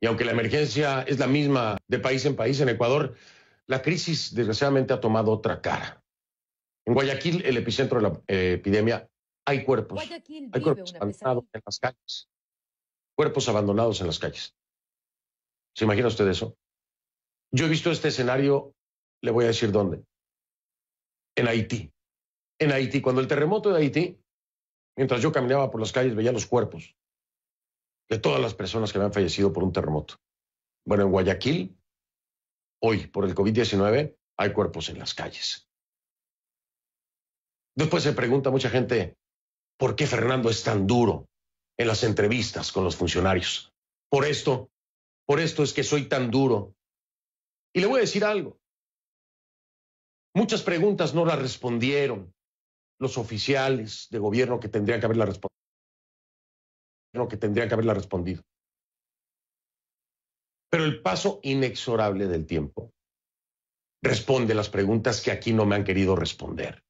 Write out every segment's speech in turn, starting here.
Y aunque la emergencia es la misma de país en país, en Ecuador, la crisis desgraciadamente ha tomado otra cara. En Guayaquil, el epicentro de la eh, epidemia, hay cuerpos. hay cuerpos abandonados en las calles. Cuerpos abandonados en las calles. ¿Se imagina usted eso? Yo he visto este escenario, le voy a decir dónde. En Haití. En Haití, cuando el terremoto de Haití, mientras yo caminaba por las calles, veía los cuerpos de todas las personas que habían fallecido por un terremoto. Bueno, en Guayaquil, hoy, por el COVID-19, hay cuerpos en las calles. Después se pregunta mucha gente, ¿por qué Fernando es tan duro en las entrevistas con los funcionarios? Por esto, por esto es que soy tan duro. Y le voy a decir algo. Muchas preguntas no las respondieron los oficiales de gobierno que tendrían que haberla respondido que tendría que haberla respondido. Pero el paso inexorable del tiempo responde las preguntas que aquí no me han querido responder.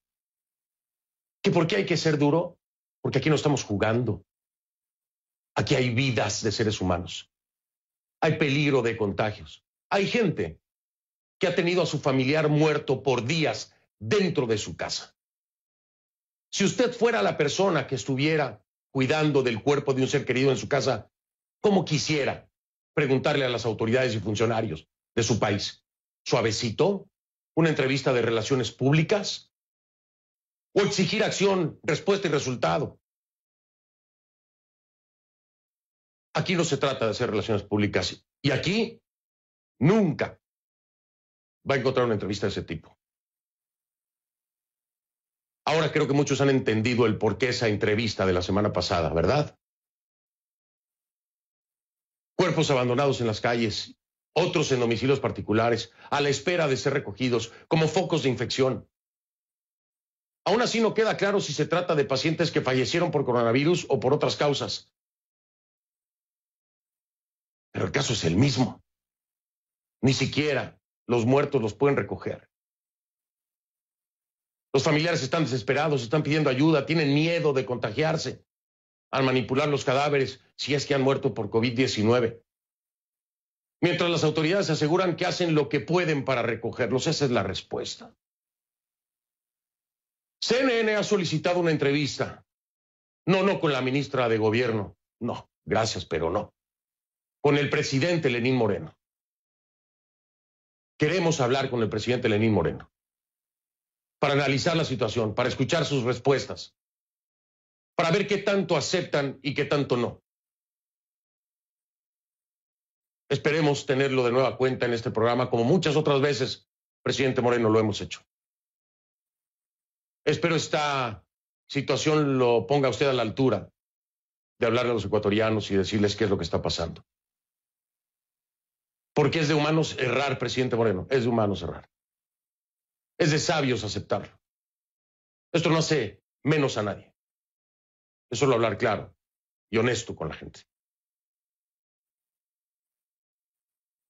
¿Que por qué hay que ser duro? Porque aquí no estamos jugando. Aquí hay vidas de seres humanos. Hay peligro de contagios. Hay gente que ha tenido a su familiar muerto por días dentro de su casa. Si usted fuera la persona que estuviera cuidando del cuerpo de un ser querido en su casa, ¿cómo quisiera preguntarle a las autoridades y funcionarios de su país. ¿Suavecito? ¿Una entrevista de relaciones públicas? ¿O exigir acción, respuesta y resultado? Aquí no se trata de hacer relaciones públicas y aquí nunca va a encontrar una entrevista de ese tipo. Ahora creo que muchos han entendido el porqué esa entrevista de la semana pasada, ¿verdad? Cuerpos abandonados en las calles, otros en domicilios particulares, a la espera de ser recogidos como focos de infección. Aún así no queda claro si se trata de pacientes que fallecieron por coronavirus o por otras causas. Pero el caso es el mismo. Ni siquiera los muertos los pueden recoger. Los familiares están desesperados, están pidiendo ayuda, tienen miedo de contagiarse al manipular los cadáveres si es que han muerto por COVID-19. Mientras las autoridades aseguran que hacen lo que pueden para recogerlos, esa es la respuesta. CNN ha solicitado una entrevista. No, no con la ministra de Gobierno. No, gracias, pero no. Con el presidente Lenín Moreno. Queremos hablar con el presidente Lenín Moreno para analizar la situación, para escuchar sus respuestas, para ver qué tanto aceptan y qué tanto no. Esperemos tenerlo de nueva cuenta en este programa, como muchas otras veces, presidente Moreno, lo hemos hecho. Espero esta situación lo ponga usted a la altura de hablarle a los ecuatorianos y decirles qué es lo que está pasando. Porque es de humanos errar, presidente Moreno, es de humanos errar. Es de sabios aceptarlo. Esto no hace menos a nadie. Es solo hablar claro y honesto con la gente.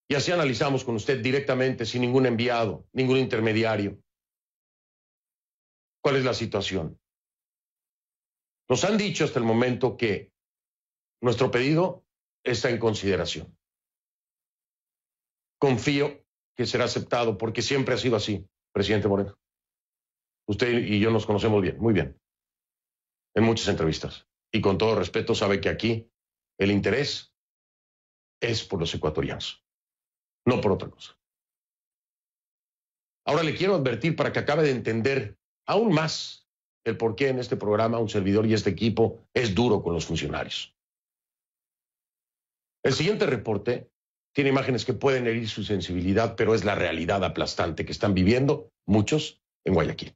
Y así analizamos con usted directamente, sin ningún enviado, ningún intermediario. ¿Cuál es la situación? Nos han dicho hasta el momento que nuestro pedido está en consideración. Confío que será aceptado porque siempre ha sido así presidente Moreno. Usted y yo nos conocemos bien, muy bien, en muchas entrevistas. Y con todo respeto sabe que aquí el interés es por los ecuatorianos, no por otra cosa. Ahora le quiero advertir para que acabe de entender aún más el por qué en este programa un servidor y este equipo es duro con los funcionarios. El siguiente reporte tiene imágenes que pueden herir su sensibilidad, pero es la realidad aplastante que están viviendo muchos en Guayaquil.